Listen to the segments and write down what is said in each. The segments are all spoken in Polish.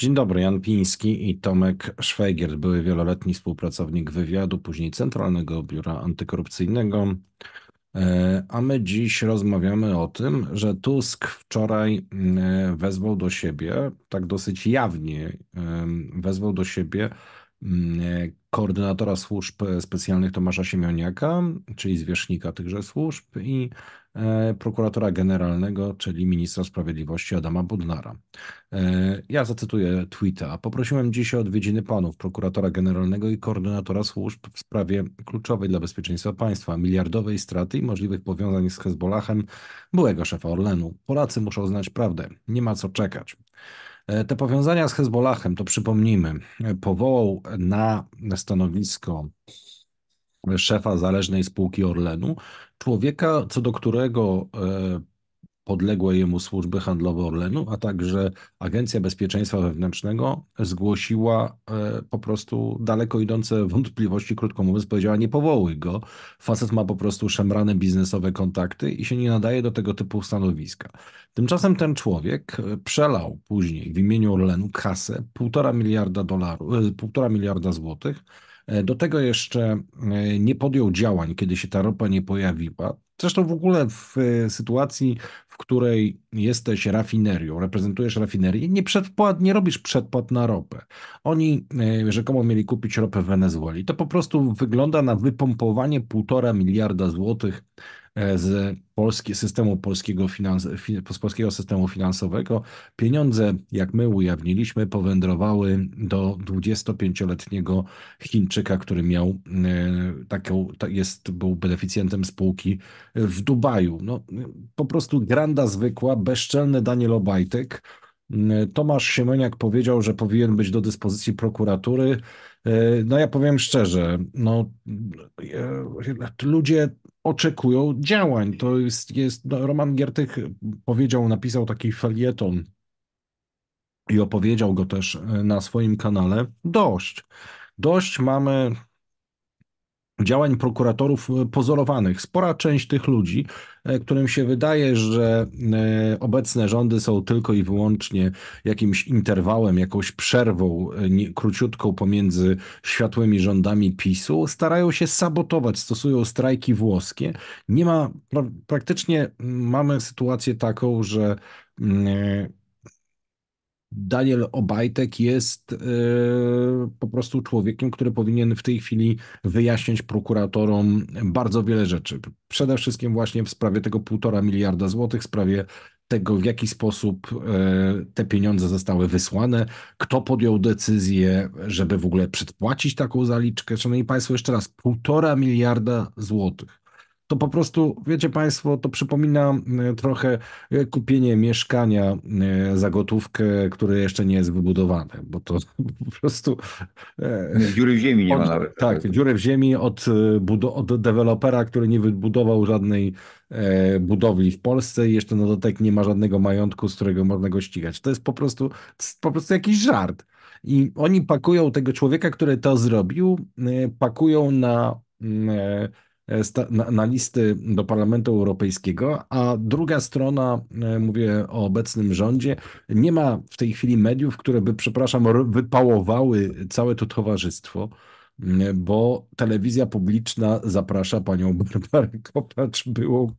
Dzień dobry, Jan Piński i Tomek Szwajgier, były wieloletni współpracownik wywiadu, później Centralnego Biura Antykorupcyjnego. E, a my dziś rozmawiamy o tym, że Tusk wczoraj e, wezwał do siebie, tak dosyć jawnie e, wezwał do siebie koordynatora służb specjalnych Tomasza Siemioniaka, czyli zwierzchnika tychże służb i e, prokuratora generalnego, czyli ministra sprawiedliwości Adama Budnara. E, ja zacytuję tweeta. Poprosiłem dzisiaj o odwiedziny panów prokuratora generalnego i koordynatora służb w sprawie kluczowej dla bezpieczeństwa państwa, miliardowej straty i możliwych powiązań z Hezbollahem byłego szefa Orlenu. Polacy muszą znać prawdę. Nie ma co czekać. E, te powiązania z Hezbollahem, to przypomnijmy, powołał na stanowisko szefa zależnej spółki Orlenu, człowieka, co do którego e, podległe jemu służby handlowe Orlenu, a także Agencja Bezpieczeństwa Wewnętrznego zgłosiła e, po prostu daleko idące wątpliwości, krótko mówiąc, powiedziała nie powołuj go, facet ma po prostu szemrane biznesowe kontakty i się nie nadaje do tego typu stanowiska. Tymczasem ten człowiek e, przelał później w imieniu Orlenu kasę półtora miliarda dolarów, e, półtora miliarda złotych, do tego jeszcze nie podjął działań, kiedy się ta ropa nie pojawiła. Zresztą w ogóle w e, sytuacji, w której jesteś rafinerią, reprezentujesz rafinerię, nie, przedpłat, nie robisz przedpłat na ropę. Oni e, rzekomo mieli kupić ropę w Wenezueli. To po prostu wygląda na wypompowanie półtora miliarda złotych E, z, polski, systemu polskiego finans, z polskiego systemu finansowego. Pieniądze, jak my ujawniliśmy, powędrowały do 25-letniego Chińczyka, który miał e, taką, jest, był beneficjentem spółki w Dubaju. No, po prostu granda zwykła, bezczelny Daniel Obajtek. E, Tomasz Siemoniak powiedział, że powinien być do dyspozycji prokuratury. No ja powiem szczerze, no ludzie oczekują działań. To jest, jest no, Roman Giertych powiedział, napisał taki felieton i opowiedział go też e, na swoim kanale. Dość. Dość mamy działań prokuratorów e, pozorowanych. Spora część tych ludzi, e, którym się wydaje, że e, obecne rządy są tylko i wyłącznie jakimś interwałem, jakąś przerwą króciutką pomiędzy światłymi rządami PiSu, starają się sabotować, stosują strajki włoskie. Nie ma, praktycznie mamy sytuację taką, że mm, Daniel Obajtek jest e, po prostu człowiekiem, który powinien w tej chwili wyjaśniać prokuratorom bardzo wiele rzeczy. Przede wszystkim właśnie w sprawie tego półtora miliarda złotych, w sprawie tego, w jaki sposób e, te pieniądze zostały wysłane, kto podjął decyzję, żeby w ogóle przedpłacić taką zaliczkę. Szanowni Państwo, jeszcze raz, półtora miliarda złotych to po prostu, wiecie Państwo, to przypomina e, trochę e, kupienie mieszkania e, za gotówkę, które jeszcze nie jest wybudowane, bo to po prostu. Dziury w ziemi nie ma nawet. Tak, dziury w ziemi od, od dewelopera, który nie wybudował żadnej budowli w Polsce i jeszcze na dodatek nie ma żadnego majątku, z którego można go ścigać. To jest po prostu, to jest po prostu jakiś żart. I oni pakują tego człowieka, który to zrobił, pakują na mm, E, na, listy do Parlamentu Europejskiego, a druga strona, e, mówię o obecnym rządzie, nie ma w tej chwili mediów, które by, przepraszam, wypałowały całe to towarzystwo bo telewizja publiczna zaprasza panią Barbarę Kopacz, byłą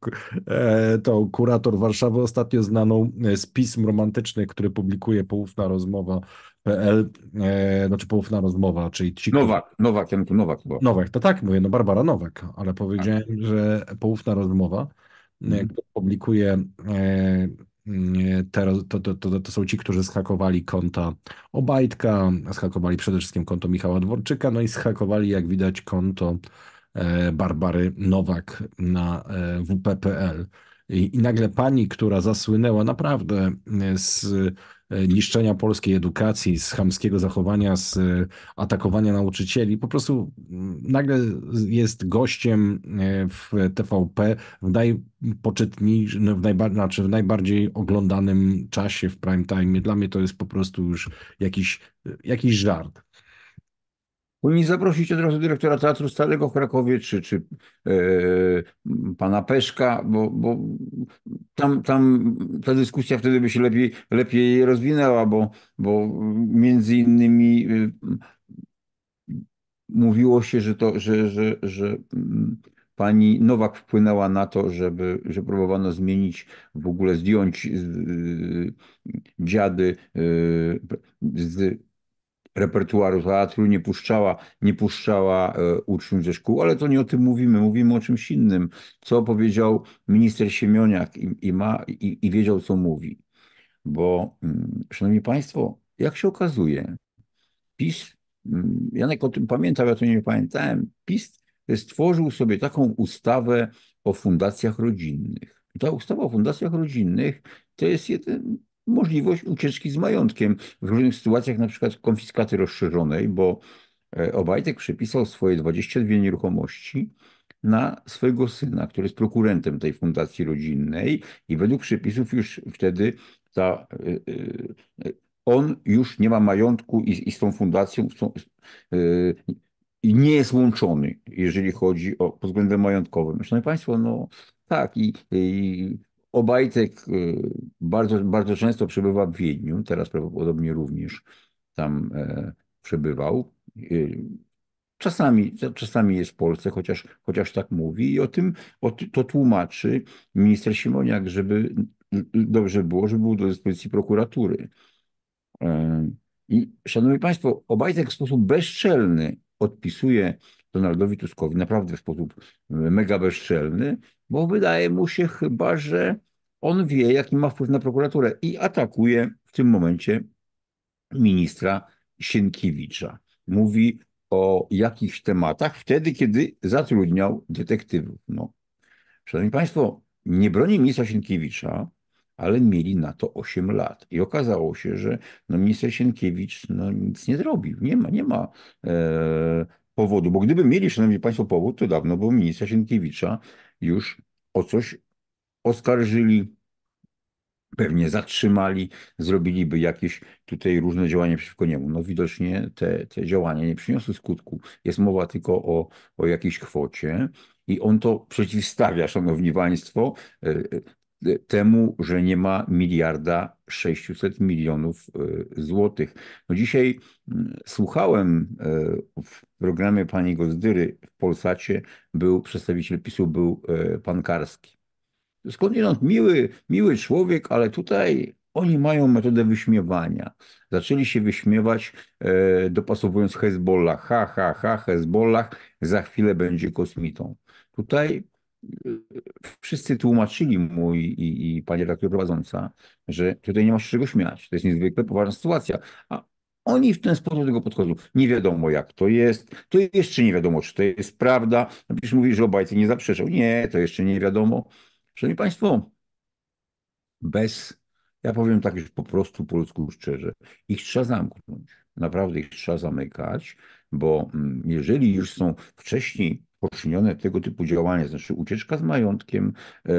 e, to kurator Warszawy, ostatnio znaną z pism romantycznych, który publikuje Poufna Rozmowa PL, e, znaczy poufna rozmowa, czyli ci... Nowak, Nowak, Janku, Nowak. Bo... Nowak, to tak mówię, no Barbara Nowak, ale powiedziałem, tak. że poufna rozmowa, hmm. publikuje e, e te, to, to, to, to są ci, którzy schakowali konta Obajtka, schakowali przede wszystkim konto Michała Dworczyka, no i schakowali jak widać, konto e, Barbary Nowak na e, wp.pl. I, I nagle pani, która zasłynęła naprawdę z E, niszczenia polskiej edukacji, z chamskiego zachowania, z e, atakowania nauczycieli. Po prostu mm, nagle jest gościem e, w TVP w najpoczytniejszym, w, najba, znaczy w najbardziej oglądanym czasie w prime time. Dla mnie to jest po prostu już jakiś, jakiś żart. Powinni zaprosić od razu dyrektora Teatru Stalego w Krakowie, czy, czy e, pana Peszka, bo, bo tam, tam ta dyskusja wtedy by się lepiej, lepiej rozwinęła, bo, bo między innymi e, mówiło się, że, to, że, że, że mm, pani Nowak wpłynęła na to, żeby, że próbowano zmienić, w ogóle zdjąć z, dziady e, z repertuaru teatru, nie puszczała, nie puszczała e, uczniów ze szkół, ale to nie o tym mówimy, mówimy o czymś innym, co powiedział minister Siemioniak i, i ma, i, i wiedział, co mówi. Bo, mm, szanowni państwo, jak się okazuje, PiS, mm, Janek o tym pamiętał, ja to nie pamiętałem, PiS stworzył sobie taką ustawę o fundacjach rodzinnych. Ta ustawa o fundacjach rodzinnych to jest jeden możliwość ucieczki z majątkiem. W różnych sytuacjach, na przykład konfiskaty rozszerzonej, bo e, Obajtek przypisał swoje 22 nieruchomości na swojego syna, który jest prokurentem tej fundacji rodzinnej i według przepisów już wtedy ta, e, e, on już nie ma majątku i, i z tą fundacją i nie jest łączony, jeżeli chodzi o pod względem majątkowym. Szanowni Państwo, no tak, i, i Obajtek y, bardzo, bardzo często przebywa w Wiedniu, teraz prawdopodobnie również tam e, przebywał. Y, czasami, czasami jest w Polsce, chociaż, chociaż tak mówi i o tym o, to tłumaczy minister Siemoniak, żeby y, dobrze było, żeby był do dyspozycji prokuratury. E, I szanowni Państwo, Obajtek w sposób bezczelny odpisuje Donaldowi Tuskowi, naprawdę w sposób e, mega bezczelny, bo wydaje mu się chyba, że on wie, jaki ma wpływ na prokuraturę i atakuje w tym momencie ministra Sienkiewicza. Mówi o jakichś tematach wtedy, kiedy zatrudniał detektywów. No. Szanowni Państwo, nie broni ministra Sienkiewicza, ale mieli na to 8 lat. I okazało się, że no, minister Sienkiewicz no, nic nie zrobił. Nie ma, nie ma e, powodu, bo gdyby mieli, szanowni państwo, powód, to dawno by ministra Sienkiewicza już o coś oskarżyli, pewnie zatrzymali, zrobiliby jakieś tutaj różne działania przeciwko niemu. No widocznie te, te działania nie przyniosły skutku. Jest mowa tylko o, o jakiejś kwocie i on to przeciwstawia, szanowni państwo, e, e, temu, że nie ma miliarda 600 milionów y, złotych. No dzisiaj mm, słuchałem y, w programie pani Gozdyry w Polsacie, był przedstawiciel PiSu, był y, pan Karski. Skądinąd miły, miły człowiek, ale tutaj oni mają metodę wyśmiewania. Zaczęli się wyśmiewać, dopasowując Hezbollah. Ha, ha, ha, Hezbollah za chwilę będzie kosmitą. Tutaj wszyscy tłumaczyli mu i, i, i pani redaktor prowadząca, że tutaj nie ma się czego śmiać. To jest niezwykle poważna sytuacja. A oni w ten sposób do tego podchodzą. Nie wiadomo, jak to jest. To jeszcze nie wiadomo, czy to jest prawda. No przecież mówi, że Obajcy nie zaprzeczał. Nie, to jeszcze nie wiadomo. Szanowni Państwo, bez, ja powiem tak już po prostu po ludzku szczerze, ich trzeba zamknąć. Naprawdę ich trzeba zamykać, bo mm, jeżeli już są wcześniej poczynione tego typu działania, znaczy ucieczka z majątkiem. E,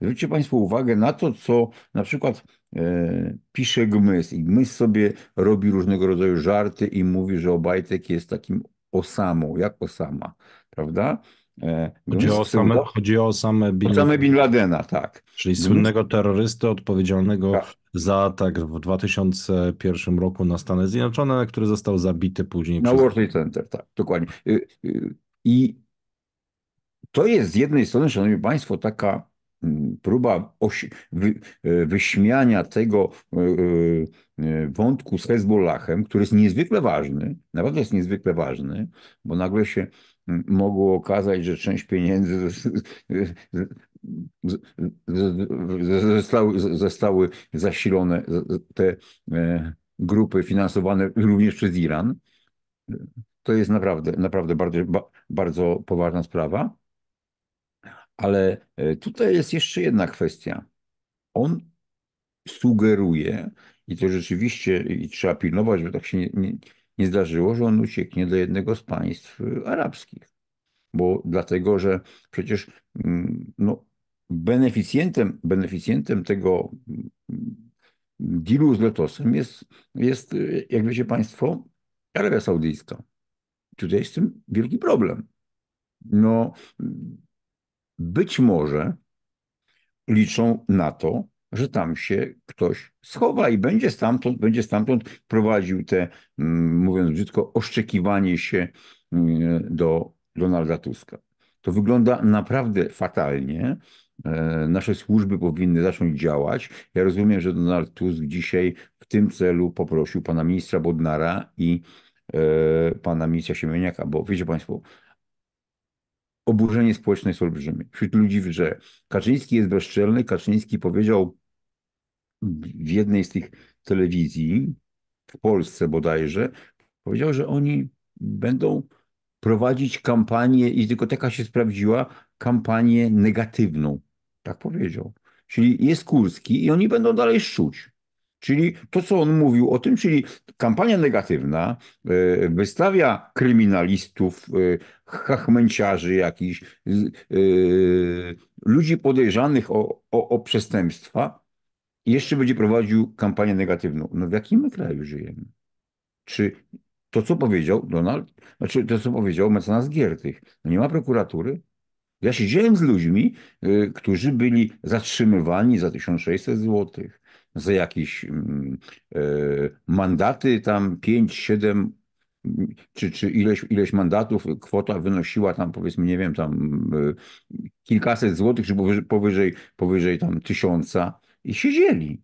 zwróćcie Państwo uwagę na to, co na przykład e, pisze Gmyz i Gmyz sobie robi różnego rodzaju żarty i mówi, że Obajtek jest takim osamą, jak osama, prawda? E, chodzi o, same, chodzi o same Bin, same Bin Ladena, tak. Czyli słynnego terrorysty odpowiedzialnego tak. za atak w 2001 roku na Stany Zjednoczone, który został zabity później. Na przez... World Trade Center, tak, dokładnie. Y, y, I to jest z jednej strony, Szanowni Państwo, taka mm, próba e, wyśmiania tego e, e, wątku z Hezbollahem, który jest niezwykle ważny, naprawdę jest niezwykle ważny, bo nagle się mm, mogło okazać, że część pieniędzy zostały, zostały zasilone te grupy finansowane również przez Iran. To jest naprawdę, naprawdę bardzo, bardzo poważna sprawa. Ale e, tutaj jest jeszcze jedna kwestia. On sugeruje, i to rzeczywiście i trzeba pilnować, by tak się nie, nie, nie zdarzyło, że on ucieknie do jednego z państw e, arabskich. Bo dlatego, że przecież mm, no, beneficjentem, beneficjentem tego mm, dealu z Lotosem jest, jest, e, jak wiecie Państwo, Arabia Saudyjska. Tutaj jest z tym wielki problem. No, mm, być może liczą na to, że tam się ktoś schowa i będzie stamtąd, będzie stamtąd prowadził te, mm, mówiąc brzydko, oszczekiwanie się mm, do Donalda Tuska. To wygląda naprawdę fatalnie. E, nasze służby powinny zacząć działać. Ja rozumiem, że Donald Tusk dzisiaj w tym celu poprosił pana ministra Bodnara i e, pana ministra Siemieniaka, bo wiecie państwo, oburzenie społeczne jest olbrzymie. Wśród ludzi, że Kaczyński jest bezczelny, Kaczyński powiedział w jednej z tych telewizji, w Polsce bodajże, powiedział, że oni będą prowadzić kampanię, i tylko taka się sprawdziła, kampanię negatywną. Tak powiedział. Czyli jest Kurski i oni będą dalej szczuć. Czyli to, co on mówił o tym, czyli kampania negatywna e, wystawia kryminalistów, chachmęciarzy e, jakichś, e, ludzi podejrzanych o, o, o przestępstwa i jeszcze będzie prowadził kampanię negatywną. No w jakim kraju żyjemy? Czy to, co powiedział Donald, znaczy to, co powiedział mecenas Giertych, no nie ma prokuratury? Ja siedziałem z ludźmi, którzy byli zatrzymywani za 1600 złotych za jakieś mm, e, mandaty, tam 5, 7 czy, czy ileś, ileś mandatów, kwota wynosiła tam powiedzmy, nie wiem, tam e, kilkaset złotych, czy powyżej, powyżej, powyżej tam tysiąca i siedzieli.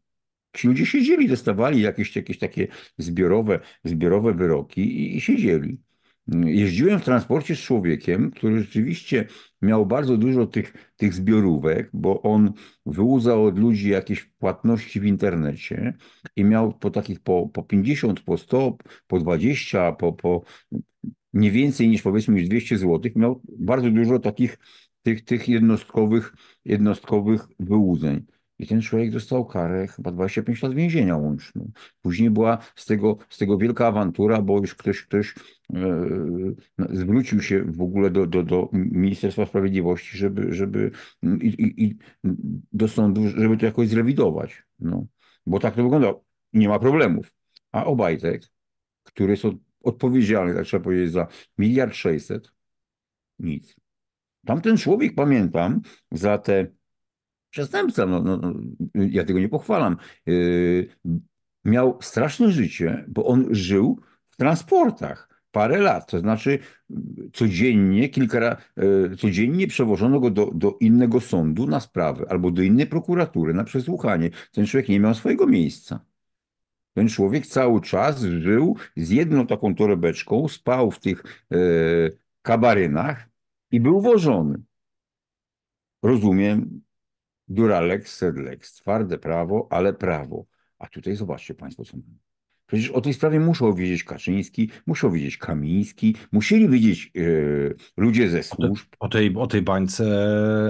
Ci ludzie siedzieli, dostawali jakieś, jakieś takie zbiorowe, zbiorowe wyroki i, i siedzieli. Jeździłem w transporcie z człowiekiem, który rzeczywiście miał bardzo dużo tych, tych zbiorówek, bo on wyłudzał od ludzi jakieś płatności w internecie i miał po takich po, po 50, po 100, po 20, po, po nie więcej niż powiedzmy 200 zł, miał bardzo dużo takich tych, tych jednostkowych, jednostkowych wyłudzeń. I ten człowiek dostał karę chyba 25 lat więzienia łączną. Później była z tego, z tego wielka awantura, bo już ktoś, ktoś e, zwrócił się w ogóle do, do, do Ministerstwa Sprawiedliwości, żeby, żeby mm, i, i, i do sądu, żeby to jakoś zrewidować. No. Bo tak to wygląda. Nie ma problemów. A Obajtek, który jest odpowiedzialny, tak trzeba powiedzieć, za miliard sześćset, nic. Tamten człowiek, pamiętam, za te przestępca. No, no, no, ja tego nie pochwalam. Yy, miał straszne życie, bo on żył w transportach parę lat, to znaczy yy, codziennie, kilka, yy, codziennie przewożono go do, do innego sądu na sprawę albo do innej prokuratury na przesłuchanie. Ten człowiek nie miał swojego miejsca. Ten człowiek cały czas żył z jedną taką torebeczką, spał w tych e, kabarynach i był wożony. Rozumiem Duralex, sed lex, twarde prawo, ale prawo. A tutaj zobaczcie Państwo, co mamy. Przecież o tej sprawie muszą wiedzieć Kaczyński, muszą wiedzieć Kamiński, musieli wiedzieć yy, ludzie ze służb. O, te, o, tej, o tej bańce,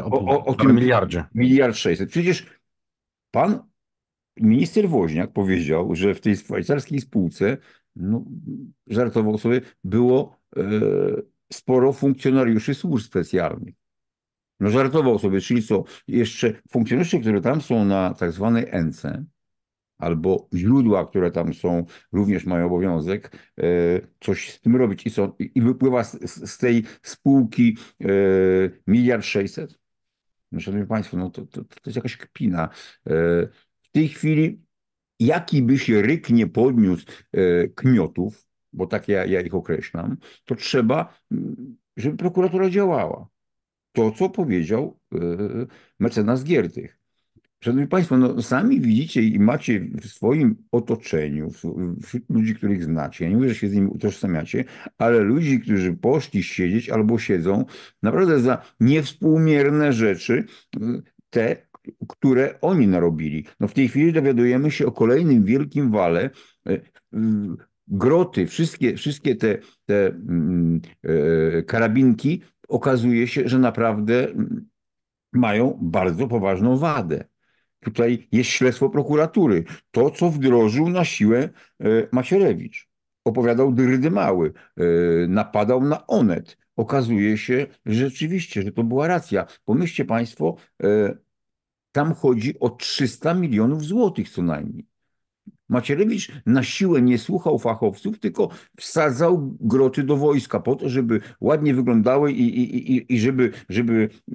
o, o, o tym miliardzie. Miliard sześćset. Przecież pan minister Woźniak powiedział, że w tej szwajcarskiej spółce, no, żartował sobie, było yy, sporo funkcjonariuszy służb specjalnych. No żartował sobie, czyli co, jeszcze funkcjonariusze, które tam są na tak zwanej ENCE, albo źródła, które tam są, również mają obowiązek e, coś z tym robić i, są, i wypływa z, z tej spółki e, miliard sześćset. No, szanowni Państwo, no to, to, to jest jakaś kpina. E, w tej chwili, jaki by się ryk nie podniósł kmiotów, bo tak ja, ja ich określam, to trzeba, mm, żeby prokuratura działała to, co powiedział e, mecenas Giertych. Szanowni Państwo, no sami widzicie i macie w swoim otoczeniu, wśród ludzi, których znacie, ja nie mówię, że się z nimi utożsamiacie, ale ludzi, którzy poszli siedzieć albo siedzą, naprawdę za niewspółmierne rzeczy, e, te, które oni narobili. No w tej chwili dowiadujemy się o kolejnym wielkim wale e, groty, wszystkie, wszystkie te, te mm, karabinki okazuje się, że naprawdę mm, mają bardzo poważną wadę. Tutaj jest śledztwo prokuratury. To, co wdrożył na siłę e, Macierewicz. Opowiadał drydy mały, e, napadał na Onet. Okazuje się że rzeczywiście, że to była racja. Pomyślcie Państwo, e, tam chodzi o 300 milionów złotych co najmniej. Macierewicz na siłę nie słuchał fachowców, tylko wsadzał groty do wojska po to, żeby ładnie wyglądały i, i, i, i żeby, żeby e,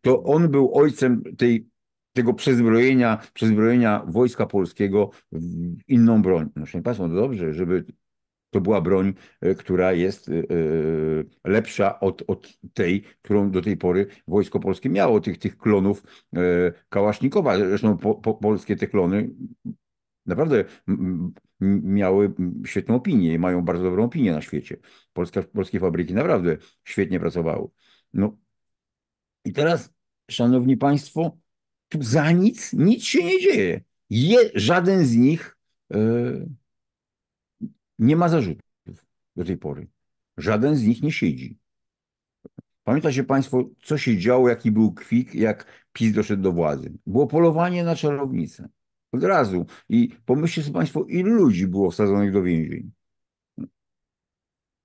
to on był ojcem tej, tego przezbrojenia, przezbrojenia wojska polskiego w inną broń. No, szanowni Państwo, no dobrze, żeby to była broń, e, która jest e, lepsza od, od tej, którą do tej pory wojsko polskie miało, tych, tych klonów Kałasznikowa. Zresztą po, po polskie te klony naprawdę miały świetną opinię i mają bardzo dobrą opinię na świecie. Polska, polskie fabryki naprawdę świetnie pracowały. No i teraz, szanowni państwo, tu za nic, nic się nie dzieje. Je, żaden z nich yy, nie ma zarzutów do tej pory. Żaden z nich nie siedzi. Pamiętacie Państwo, co się działo, jaki był kwik, jak PiS doszedł do władzy? Było polowanie na czarownicę. Od razu. I pomyślcie sobie Państwo, ilu ludzi było wsadzonych do więzień.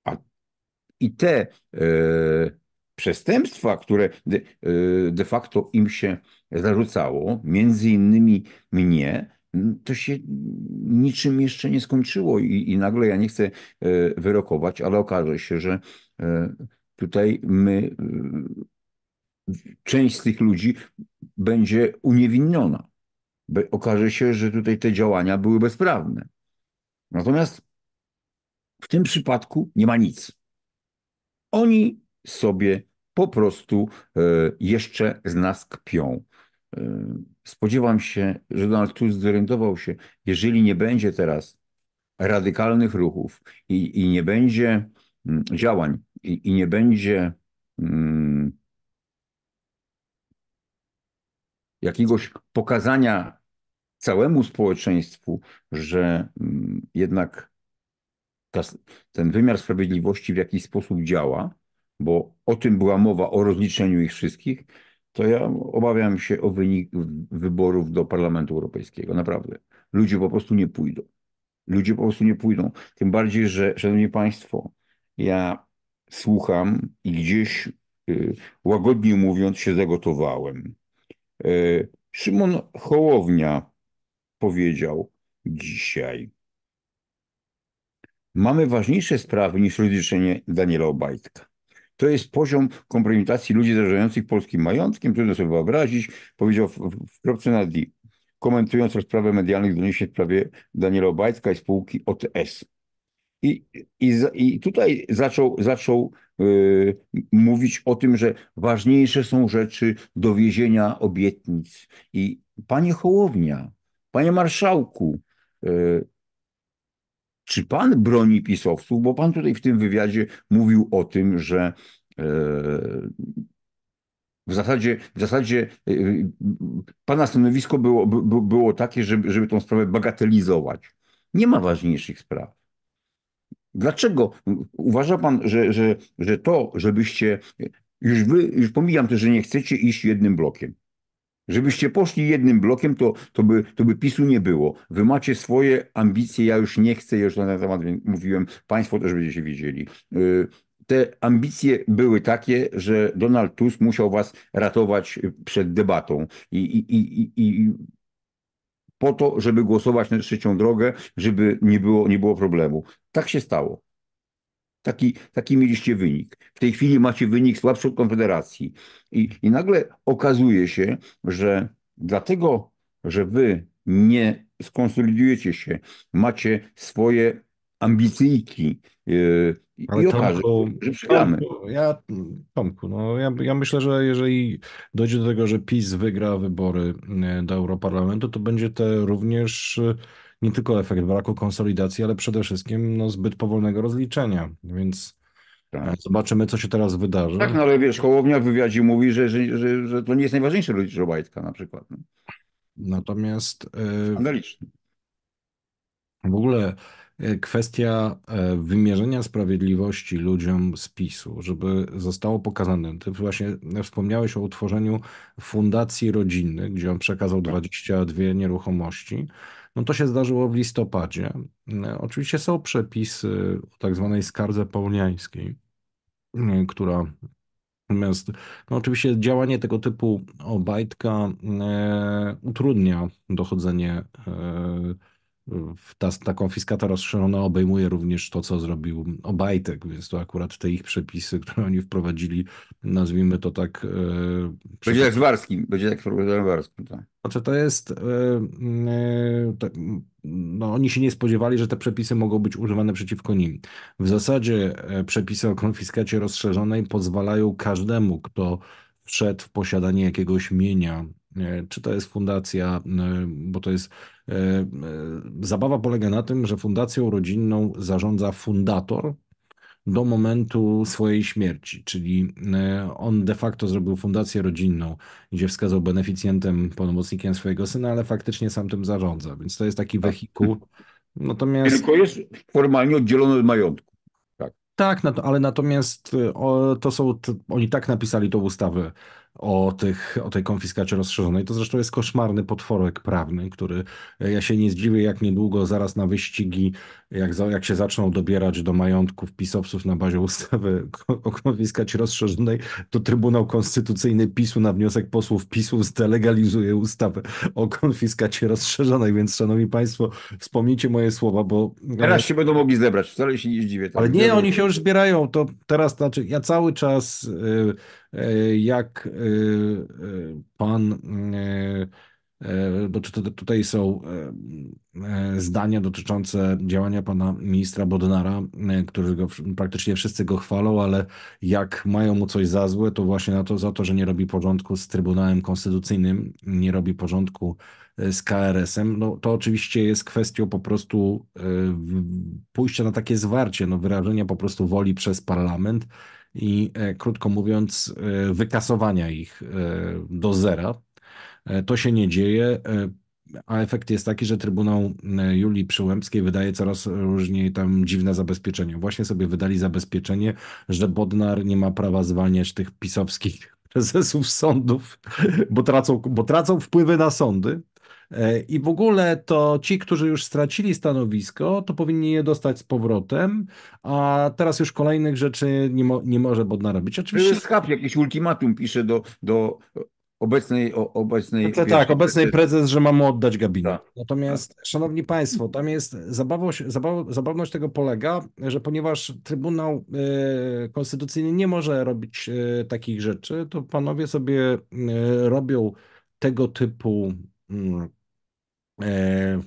A i te e, przestępstwa, które de, e, de facto im się zarzucało, między innymi mnie, to się niczym jeszcze nie skończyło i, i nagle ja nie chcę e, wyrokować, ale okaże się, że tutaj my, część z tych ludzi będzie uniewinniona okaże się, że tutaj te działania były bezprawne. Natomiast w tym przypadku nie ma nic. Oni sobie po prostu e, jeszcze z nas kpią. E, spodziewam się, że Donald Tusk zorientował się, jeżeli nie będzie teraz radykalnych ruchów i, i nie będzie działań i, i nie będzie um, jakiegoś pokazania całemu społeczeństwu, że mm, jednak ten wymiar sprawiedliwości w jakiś sposób działa, bo o tym była mowa, o rozliczeniu ich wszystkich, to ja obawiam się o wynik wyborów do Parlamentu Europejskiego. Naprawdę. Ludzie po prostu nie pójdą. Ludzie po prostu nie pójdą. Tym bardziej, że, Szanowni Państwo, ja słucham i gdzieś y, łagodnie mówiąc się zagotowałem. Y, Szymon Hołownia powiedział dzisiaj. Mamy ważniejsze sprawy niż rozliczenie Daniela Obajtka. To jest poziom kompromitacji ludzi zarządzających polskim majątkiem, trudno sobie wyobrazić, powiedział w, w kropce na D, komentując rozprawę medialnych doniesień w sprawie Daniela Obajtka i spółki OTS. I, i, I tutaj zaczął, zaczął yy, mówić o tym, że ważniejsze są rzeczy do dowiezienia obietnic. I panie Hołownia, Panie marszałku, e, czy pan broni pisowców? Bo pan tutaj w tym wywiadzie mówił o tym, że e, w zasadzie, w zasadzie e, pana stanowisko było, było takie, żeby, żeby tą sprawę bagatelizować. Nie ma ważniejszych spraw. Dlaczego uważa pan, że, że, że to, żebyście, już wy, już pomijam to, że nie chcecie iść jednym blokiem, Żebyście poszli jednym blokiem, to, to, by, to by PiSu nie było. Wy macie swoje ambicje, ja już nie chcę, już na ten temat mówiłem, Państwo też będziecie wiedzieli. Y, te ambicje były takie, że Donald Tusk musiał Was ratować przed debatą i, i, i, i po to, żeby głosować na trzecią drogę, żeby nie było, nie było problemu. Tak się stało. Taki, taki mieliście wynik. W tej chwili macie wynik słabszy od Konfederacji. I, I nagle okazuje się, że dlatego, że wy nie skonsolidujecie się, macie swoje ambicyjki yy, i okaże Tomku, że przegramy. ja, Tomku, no ja, ja myślę, że jeżeli dojdzie do tego, że PiS wygra wybory yy, do Europarlamentu, to będzie to również yy, nie tylko efekt braku konsolidacji, ale przede wszystkim no, zbyt powolnego rozliczenia. Więc tak. E, zobaczymy, co się teraz wydarzy. Tak, no ale wiesz, Hołownia w wywiadzie mówi, że, że, że, że to nie jest najważniejsze ludzi że Bajtka na przykład. Natomiast. E, Skandaliczny. W ogóle e, kwestia wymierzenia sprawiedliwości ludziom z PiSu, żeby zostało pokazane. Ty właśnie wspomniałeś o utworzeniu fundacji rodzinny, gdzie on przekazał 22 tak. nieruchomości. No to się zdarzyło w listopadzie. E, oczywiście są przepisy o tak zwanej skardze pełniańskiej, e, która Natomiast no oczywiście działanie tego typu obajtka e, utrudnia dochodzenie e, ta, ta konfiskata rozszerzona obejmuje również to, co zrobił Obajtek, więc to akurat te ich przepisy, które oni wprowadzili, nazwijmy to tak. E, będzie jak z Warskim, będzie jak z Warskim, tak. Znaczy to jest, e, e, no oni się nie spodziewali, że te przepisy mogą być używane przeciwko nim. W zasadzie przepisy o konfiskacie rozszerzonej pozwalają każdemu, kto wszedł w posiadanie jakiegoś mienia, czy to jest fundacja, bo to jest E, e, zabawa polega na tym, że fundacją rodzinną zarządza fundator do momentu swojej śmierci, czyli e, on de facto zrobił fundację rodzinną, gdzie wskazał beneficjentem, pełnomocnikiem swojego syna, ale faktycznie sam tym zarządza, więc to jest taki tak. wehikuł. Natomiast... Tylko jest formalnie oddzielony od majątku. Tak, tak ale natomiast to są, oni tak napisali tą ustawę, o, tych, o tej konfiskacie rozszerzonej. To zresztą jest koszmarny potworek prawny, który e, ja się nie zdziwię, jak niedługo zaraz na wyścigi, jak, jak się zaczną dobierać do majątków pisowców na bazie ustawy o konfiskacie rozszerzonej, to Trybunał Konstytucyjny PiSu na wniosek posłów PiSu zdelegalizuje ustawę o konfiskacie rozszerzonej. Więc, szanowni państwo, wspomnijcie moje słowa, bo. E, teraz się będą mogli zebrać, wcale się nie zdziwię. Tak? Ale nie, oni się już zbierają. To teraz, znaczy, ja cały czas. Yy, E, jak e, e, pan bo Tutaj są zdania dotyczące działania pana ministra Bodnara, którego praktycznie wszyscy go chwalą, ale jak mają mu coś za złe, to właśnie na to, za to, że nie robi porządku z Trybunałem Konstytucyjnym, nie robi porządku z KRS-em. No, to oczywiście jest kwestią po prostu pójścia na takie zwarcie, no, wyrażenia po prostu woli przez parlament i e, krótko mówiąc, e, wykasowania ich e, do zera. To się nie dzieje. A efekt jest taki, że Trybunał Julii Przyłębskiej wydaje coraz różniej tam dziwne zabezpieczenie. Właśnie sobie wydali zabezpieczenie, że Bodnar nie ma prawa zwalniać tych pisowskich prezesów sądów, bo tracą, bo tracą wpływy na sądy. E, I w ogóle to ci, którzy już stracili stanowisko, to powinni je dostać z powrotem, a teraz już kolejnych rzeczy nie, mo nie może Bodnar robić. Oczywiście. Skap jakieś ultimatum pisze do, do obecnej, o, obecnej. to, tak, tak, tak, obecnej prezes, że mamy oddać gabinet. Tak, Natomiast, tak. szanowni państwo, tam jest zabawność zabaw, zabawność tego polega, że ponieważ Trybunał y, Konstytucyjny nie może robić y, takich rzeczy, to panowie sobie y, robią tego typu mm, E,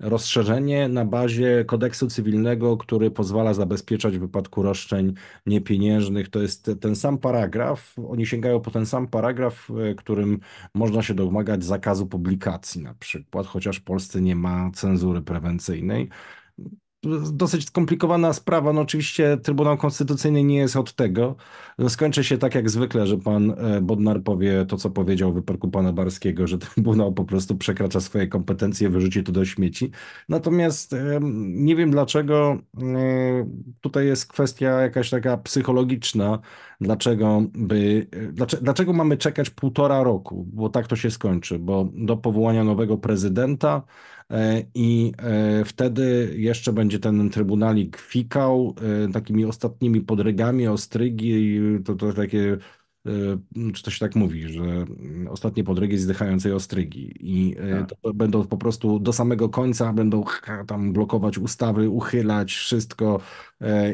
rozszerzenie na bazie kodeksu cywilnego, który pozwala zabezpieczać w wypadku roszczeń niepieniężnych. To jest ten sam paragraf, oni sięgają po ten sam paragraf, e, którym można się domagać zakazu publikacji na przykład, chociaż w Polsce nie ma cenzury prewencyjnej dosyć skomplikowana sprawa. No oczywiście Trybunał Konstytucyjny nie jest od tego. Skończy się tak jak zwykle, że pan e, Bodnar powie to, co powiedział w wypadku pana Barskiego, że Trybunał po prostu przekracza swoje kompetencje, wyrzuci to do śmieci. Natomiast e, nie wiem dlaczego e, tutaj jest kwestia jakaś taka psychologiczna, dlaczego by, dlaczego mamy czekać półtora roku, bo tak to się skończy, bo do powołania nowego prezydenta E, i e, wtedy jeszcze będzie ten trybunalik fikał e, takimi ostatnimi podrygami, ostrygi, to, to takie czy to się tak mówi, że ostatnie podrygi zdychającej ostrygi i tak. będą po prostu do samego końca będą tam blokować ustawy, uchylać wszystko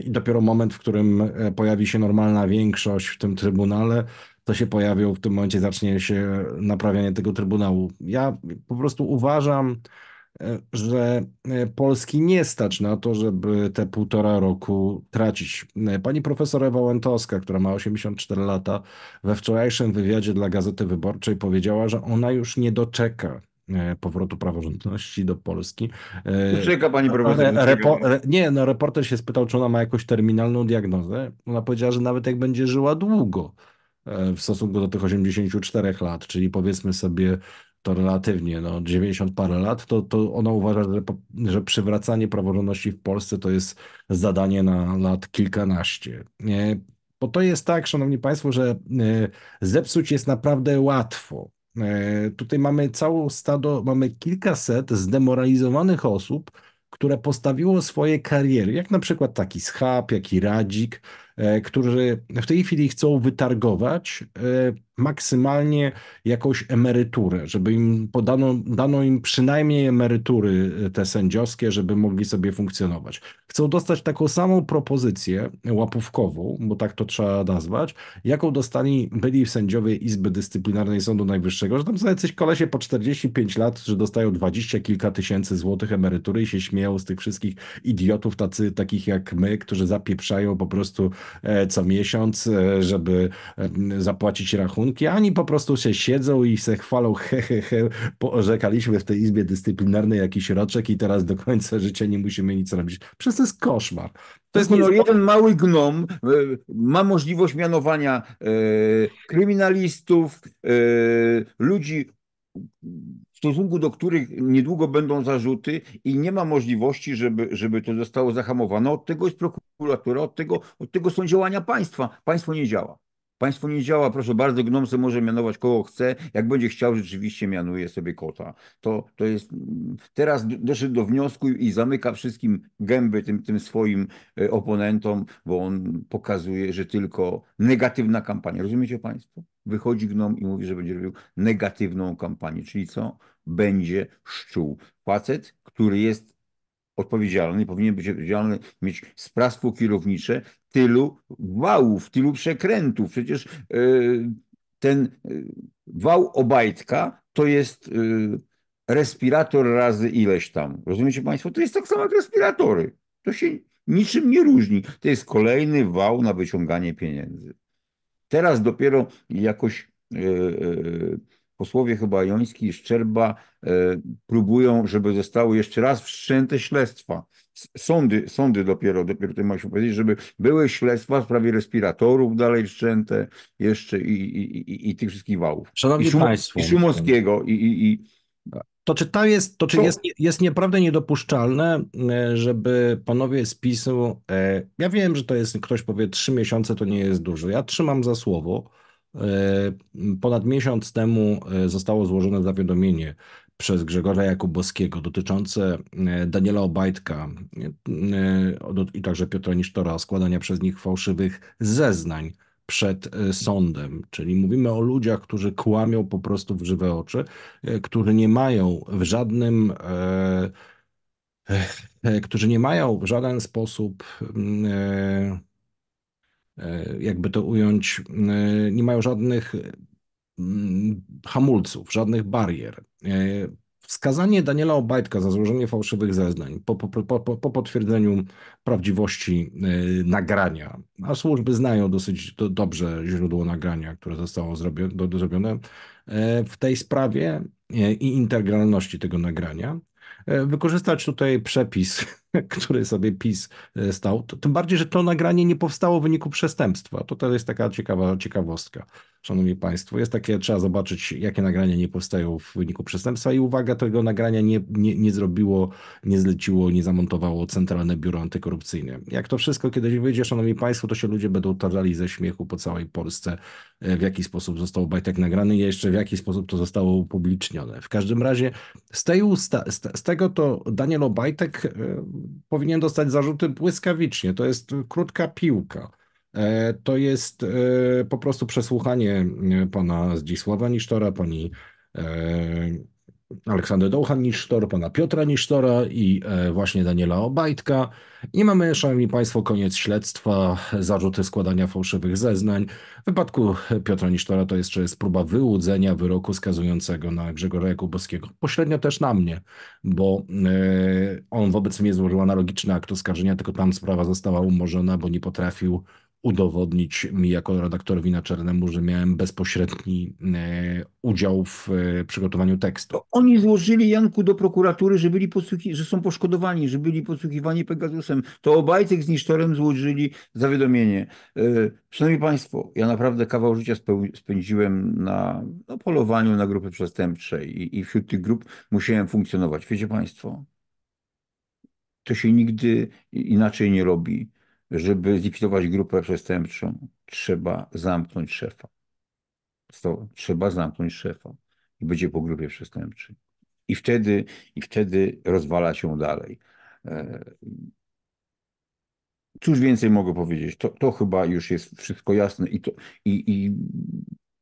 i dopiero moment, w którym pojawi się normalna większość w tym trybunale, to się pojawią, w tym momencie zacznie się naprawianie tego trybunału. Ja po prostu uważam, że e, Polski nie stać na to, żeby te półtora roku tracić. E, pani profesor Ewa Łętowska, która ma 84 lata, we wczorajszym wywiadzie dla Gazety Wyborczej powiedziała, że ona już nie doczeka e, powrotu praworządności do Polski. Czeka pani profesor. nie, no reporter się spytał, czy ona ma jakąś terminalną diagnozę. Ona powiedziała, że nawet jak będzie żyła długo w stosunku do tych 84 lat, czyli powiedzmy sobie to relatywnie, no 90 parę lat, to, to ona uważa, że, że przywracanie praworządności w Polsce to jest zadanie na lat kilkanaście. E, bo to jest tak, szanowni państwo, że e, zepsuć jest naprawdę łatwo. E, tutaj mamy całą stado, mamy kilkaset zdemoralizowanych osób, które postawiło swoje kariery, jak na przykład taki Schab, jak i Radzik, którzy w tej chwili chcą wytargować maksymalnie jakąś emeryturę, żeby im podano, dano im przynajmniej emerytury e, te sędziowskie, żeby mogli sobie funkcjonować. Chcą dostać taką samą propozycję łapówkową, bo tak to trzeba nazwać, jaką dostali byli sędziowie Izby Dyscyplinarnej Sądu Najwyższego, że tam są jacyś kolesie po 45 lat, że dostają 20 kilka tysięcy złotych emerytury i się śmieją z tych wszystkich idiotów tacy, takich jak my, którzy zapieprzają po prostu e, co miesiąc, e, żeby zapłacić rachunki ani po prostu się siedzą i se chwalą, he, he, he, poorzekaliśmy w tej izbie dyscyplinarnej jakiś roczek i teraz do końca życia nie musimy nic robić. Przez to jest koszmar. To jest no, jeden mały gnom e, ma możliwość mianowania e, kryminalistów, e, ludzi w stosunku do których niedługo będą zarzuty i nie ma możliwości, żeby, żeby to zostało zahamowane. Od tego jest prokuratura, od tego, od tego są działania państwa. Państwo nie działa. Państwo nie działa, proszę bardzo, gnom se może mianować kogo chce, jak będzie chciał, rzeczywiście mianuje sobie kota. To, to jest, teraz doszedł do wniosku i zamyka wszystkim gęby tym, tym swoim e, oponentom, bo on pokazuje, że tylko negatywna kampania. Rozumiecie Państwo? Wychodzi gnom i mówi, że będzie robił negatywną kampanię, czyli co? Będzie szczuł. Facet, który jest odpowiedzialny, powinien być odpowiedzialny, mieć sprawstwo kierownicze tylu wałów, tylu przekrętów. Przecież e, ten e, wał Obajtka to jest e, respirator razy ileś tam. Rozumiecie Państwo? To jest tak samo jak respiratory. To się niczym nie różni. To jest kolejny wał na wyciąganie pieniędzy. Teraz dopiero jakoś posłowie chyba Joński i Szczerba e, próbują, żeby zostały jeszcze raz wszczęte śledztwa. Sądy, sądy dopiero, dopiero to się powiedzieć, żeby były śledztwa w sprawie respiratorów dalej wszczęte jeszcze i, i, i, i tych wszystkich wałów. Szanowni I Szum Państwo. I Szumowskiego i... i, i to czy to jest, to czy jest, jest naprawdę niedopuszczalne, e, żeby panowie z PiSu, e, ja wiem, że to jest, ktoś powie trzy miesiące to nie jest dużo, ja trzymam za słowo, E, ponad miesiąc temu e, zostało złożone zawiadomienie przez Grzegorza Jakubowskiego dotyczące e, Daniela Obajtka i także Piotra Nisztora składania przez nich fałszywych zeznań przed sądem. Czyli mówimy o ludziach, którzy kłamią po prostu w żywe oczy, którzy nie mają w żadnym którzy nie mają w żaden sposób E, jakby to ująć, e, nie mają żadnych mm, hamulców, żadnych barier. E, wskazanie Daniela Obajtka za złożenie fałszywych zeznań po, po, po, po potwierdzeniu prawdziwości yy, nagrania, a służby znają dosyć do, dobrze źródło nagrania, które zostało do, zrobione yy, w tej sprawie yy, i integralności tego nagrania, wykorzystać tutaj przepis który sobie PiS e, stał. Tym bardziej, że to nagranie nie powstało w wyniku przestępstwa. To też jest taka ciekawa ciekawostka, szanowni państwo. Jest takie, trzeba zobaczyć, jakie nagrania nie powstają w wyniku przestępstwa i uwaga, tego nagrania nie, nie, nie zrobiło, nie zleciło, nie zamontowało Centralne Biuro Antykorupcyjne. Jak to wszystko kiedyś wyjdzie, szanowni państwo, to się ludzie będą tarzali ze śmiechu po całej Polsce, e, w jaki sposób został Bajtek nagrany i jeszcze w jaki sposób to zostało upublicznione. W każdym razie z, tej usta, z, z tego to Daniel Obajtek e, powinien dostać zarzuty błyskawicznie. To jest krótka piłka. E, to jest e, po prostu przesłuchanie e, pana Zdzisława Nisztora, pani Aleksander Dołhan Nisztor, pana Piotra Nisztora i e, właśnie Daniela Obajtka. I mamy, szanowni państwo, koniec śledztwa, zarzuty składania fałszywych zeznań. W wypadku Piotra Nisztora to jeszcze jest próba wyłudzenia wyroku skazującego na Grzegorza Jakubowskiego. Pośrednio też na mnie, bo e, on wobec mnie złożył analogiczny akt oskarżenia, tylko tam sprawa została umorzona, bo nie potrafił udowodnić mi jako redaktorowi naczelnemu, że miałem bezpośredni e, udział w e, przygotowaniu tekstu. Oni złożyli Janku do prokuratury, że, byli posłuchi- że są poszkodowani, że byli podsłuchiwani Pegasusem. To Obajtek z Nisztorem złożyli zawiadomienie. E, szanowni Państwo, ja naprawdę kawał życia spędziłem na, no, polowaniu na grupy przestępcze i, i wśród tych grup musiałem funkcjonować. Wiecie Państwo, to się nigdy inaczej nie robi żeby zlikwidować grupę przestępczą, trzeba zamknąć szefa. To trzeba zamknąć szefa i będzie po grupie przestępczej. I wtedy, i wtedy rozwala się dalej. E, cóż więcej mogę powiedzieć? To, to chyba już jest wszystko jasne i, to, i, i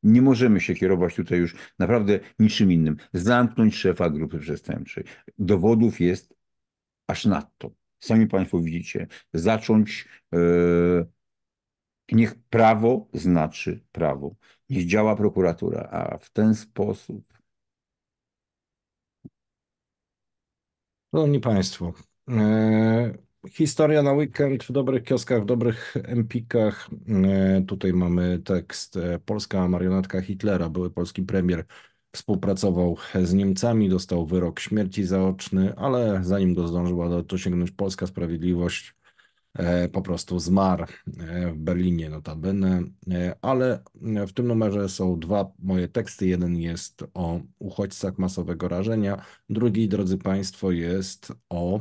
nie możemy się kierować tutaj już naprawdę niczym innym. Zamknąć szefa grupy przestępczej. Dowodów jest aż nadto sami Państwo widzicie, zacząć. Yy, niech prawo znaczy prawo. Niech działa prokuratura, a w ten sposób. Szanowni Państwo, e, historia na weekend w dobrych kioskach, w dobrych empikach. E, tutaj mamy tekst Polska marionetka Hitlera, były polski premier Współpracował z Niemcami, dostał wyrok śmierci zaoczny, ale zanim go zdążyła to Polska Sprawiedliwość, e, po prostu zmarł e, w Berlinie notabene, e, ale w tym numerze są dwa moje teksty. Jeden jest o uchodźcach masowego rażenia, drugi, drodzy Państwo, jest o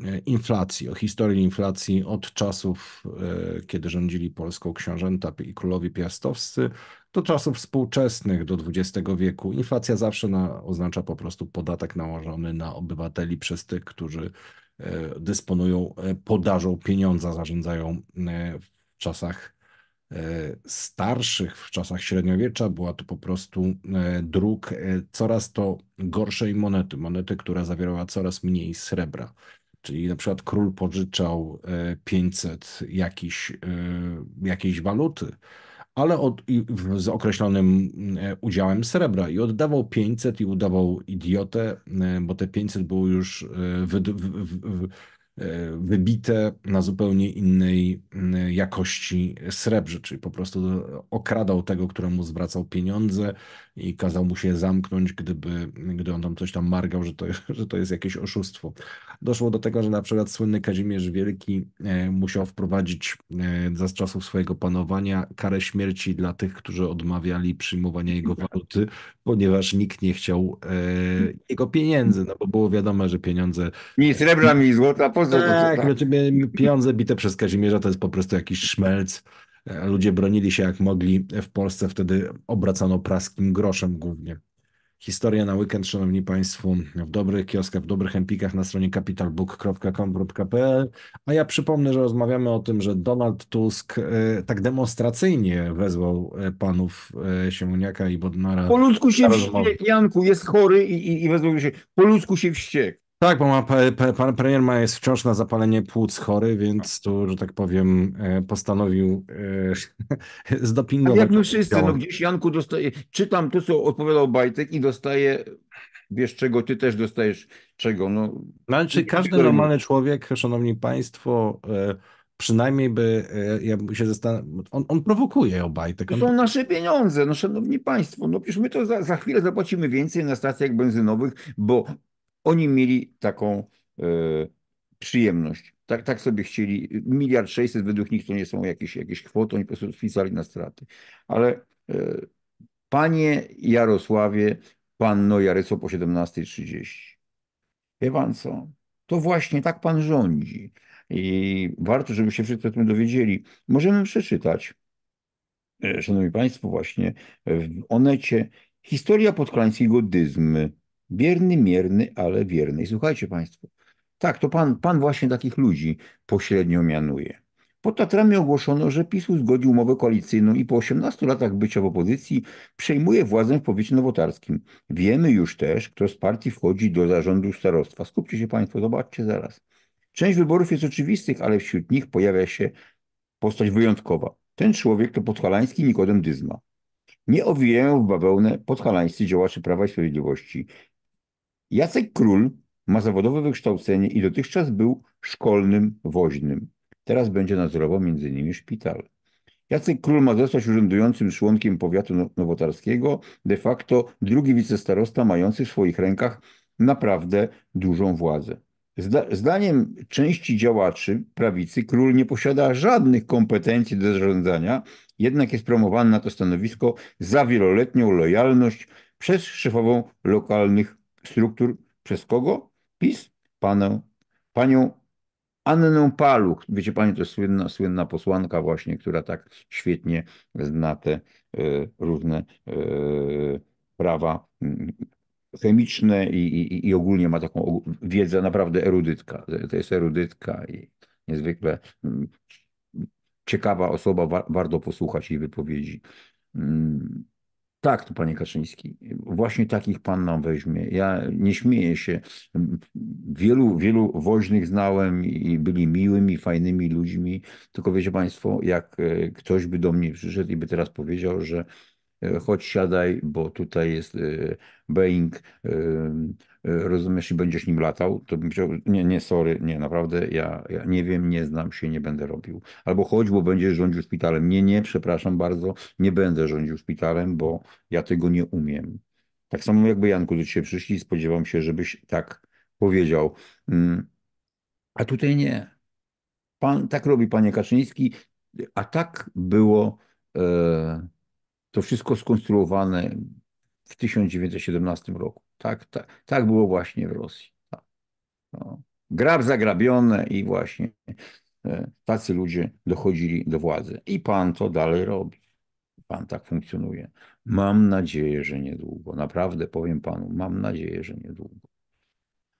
E, inflacji, o historii inflacji od czasów, e, kiedy rządzili Polską książęta i królowie piastowscy, do czasów współczesnych, do XX wieku. Inflacja zawsze na, oznacza po prostu podatek nałożony na obywateli przez tych, którzy e, dysponują podażą pieniądza, zarządzają w czasach starszych, w czasach średniowiecza była to po prostu druk coraz to gorszej monety, monety, która zawierała coraz mniej srebra. Czyli na przykład król pożyczał 500 e, jakiś, e, jakiejś waluty, ale od, z określonym e, udziałem srebra i oddawał 500 i udawał idiotę, bo te 500 było już wy, wy, wy, wybite na zupełnie innej mm, jakości srebrze, czyli po prostu okradał tego, któremu zwracał pieniądze i kazał mu się zamknąć, gdyby, gdy on tam coś tam margał, że to, że to jest jakieś oszustwo. Doszło do tego, że na przykład słynny Kazimierz Wielki e, musiał wprowadzić e, za czasów swojego panowania karę śmierci dla tych, którzy odmawiali przyjmowania jego tak. waluty, ponieważ nikt nie chciał e, jego pieniędzy, no bo było wiadomo, że pieniądze... nie srebra, ni złota, poza Tak, znaczy, pieniądze bite przez Kazimierza to jest po prostu jakiś szmelc. Ludzie bronili się jak mogli. W Polsce wtedy obracano praskim groszem głównie. Historia na weekend, szanowni państwo, w dobrych kioskach, w dobrych empikach na stronie capitalbook.com.pl. A ja przypomnę, że rozmawiamy o tym, że Donald Tusk e, tak demonstracyjnie wezwał e, panów e, Siemuniaka i Bodnara. Po ludzku się wściekł, Janku, jest chory i, i, i wezwał się. Po ludzku się wściekł. Tak, bo ma, pan premier ma jest wciąż na zapalenie płuc chory, więc tu, że tak powiem, e, postanowił e, zdopingować. Tak jak my wszyscy, no gdzieś Janku dostaje, czytam to, co odpowiadał Bajtek i dostaje, wiesz czego, ty też dostajesz czego. No, znaczy każdy normalny człowiek, szanowni państwo, e, przynajmniej by, e, ja by się zastanawiał, on, on, prowokuje Obajtek. To są nasze pieniądze, no szanowni państwo, no przecież my to za, za chwilę zapłacimy więcej na stacjach benzynowych, bo oni mieli taką e, przyjemność. Tak, tak sobie chcieli. Miliard sześćset według nich to nie są jakieś, jakieś kwoty, oni po prostu spisali na straty. Ale e, panie Jarosławie, panno Jaryco po 17.30. Wie pan co? To właśnie tak pan rządzi. I warto, żeby się wszyscy o tym dowiedzieli. Możemy przeczytać, e, szanowni państwo, właśnie w Onecie Historia podklańskiej dyzmy. Bierny, mierny, ale wierny. I słuchajcie Państwo, tak, to pan, pan właśnie takich ludzi pośrednio mianuje. Pod Tatrami ogłoszono, że PiS zgodził umowę koalicyjną i po 18 latach bycia w opozycji przejmuje władzę w powiecie nowotarskim. Wiemy już też, kto z partii wchodzi do zarządu starostwa. Skupcie się Państwo, zobaczcie zaraz. Część wyborów jest oczywistych, ale wśród nich pojawia się postać wyjątkowa. Ten człowiek to podhalański Nikodem Dyzma. Nie owijają w bawełnę podhalańscy działacze Prawa i Sprawiedliwości. Jacek Król ma zawodowe wykształcenie i dotychczas był szkolnym woźnym. Teraz będzie nadzorował m.in. szpital. Jacek Król ma zostać urzędującym członkiem powiatu no-, nowotarskiego, de facto drugi wicestarosta mający w swoich rękach naprawdę dużą władzę. Zda zdaniem części działaczy prawicy król nie posiada żadnych kompetencji do zarządzania, jednak jest promowany na to stanowisko za wieloletnią lojalność przez szefową lokalnych struktur przez kogo? PiS? Panę, panią Annę Paluch. Wiecie Pani, to jest słynna, słynna posłanka właśnie, która tak świetnie zna te y, różne y, prawa mm, chemiczne i, i, i ogólnie ma taką wiedzę, naprawdę erudytka. To jest erudytka i niezwykle mm, ciekawa osoba, warto posłuchać jej wypowiedzi. Mm. Tak, to panie Kaczyński, właśnie takich pan nam weźmie. Ja nie śmieję się. Wielu, wielu woźnych znałem i byli miłymi, fajnymi ludźmi. Tylko wiecie państwo, jak e, ktoś by do mnie przyszedł i by teraz powiedział, że E, chodź siadaj, bo tutaj jest e, Boeing, e, rozumiesz, i będziesz nim latał, to bym powiedział, nie, nie, sorry, nie, naprawdę, ja, ja nie wiem, nie znam się, nie będę robił. Albo chodź, bo będziesz rządził szpitalem. Nie, nie, przepraszam bardzo, nie będę rządził szpitalem, bo ja tego nie umiem. Tak samo jakby Janku do Ciebie przyszli, spodziewam się, żebyś tak powiedział. Mm, a tutaj nie. Pan tak robi, panie Kaczyński, a tak było to wszystko skonstruowane w 1917 roku. Tak, tak, tak było właśnie w Rosji. Tak. No. Grab zagrabione i właśnie e, tacy ludzie dochodzili do władzy. I pan to dalej robi. Pan tak funkcjonuje. Mam nadzieję, że niedługo. Naprawdę powiem panu, mam nadzieję, że niedługo.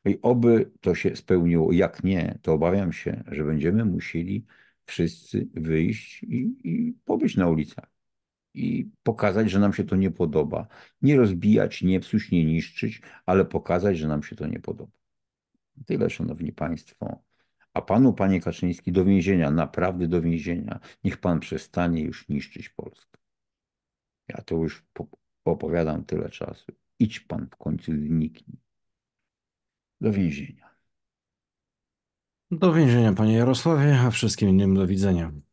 I oby to się spełniło. Jak nie, to obawiam się, że będziemy musieli wszyscy wyjść i, i pobyć na ulicach i pokazać, że nam się to nie podoba. Nie rozbijać, nie psuć, nie niszczyć, ale pokazać, że nam się to nie podoba. Tyle, szanowni państwo. A panu, panie Kaczyński, do więzienia, naprawdę do więzienia. Niech pan przestanie już niszczyć Polskę. Ja to już opowiadam tyle czasu. Idź pan w końcu, zniknij. Do więzienia. Do więzienia, panie Jarosławie, a wszystkim innym do widzenia.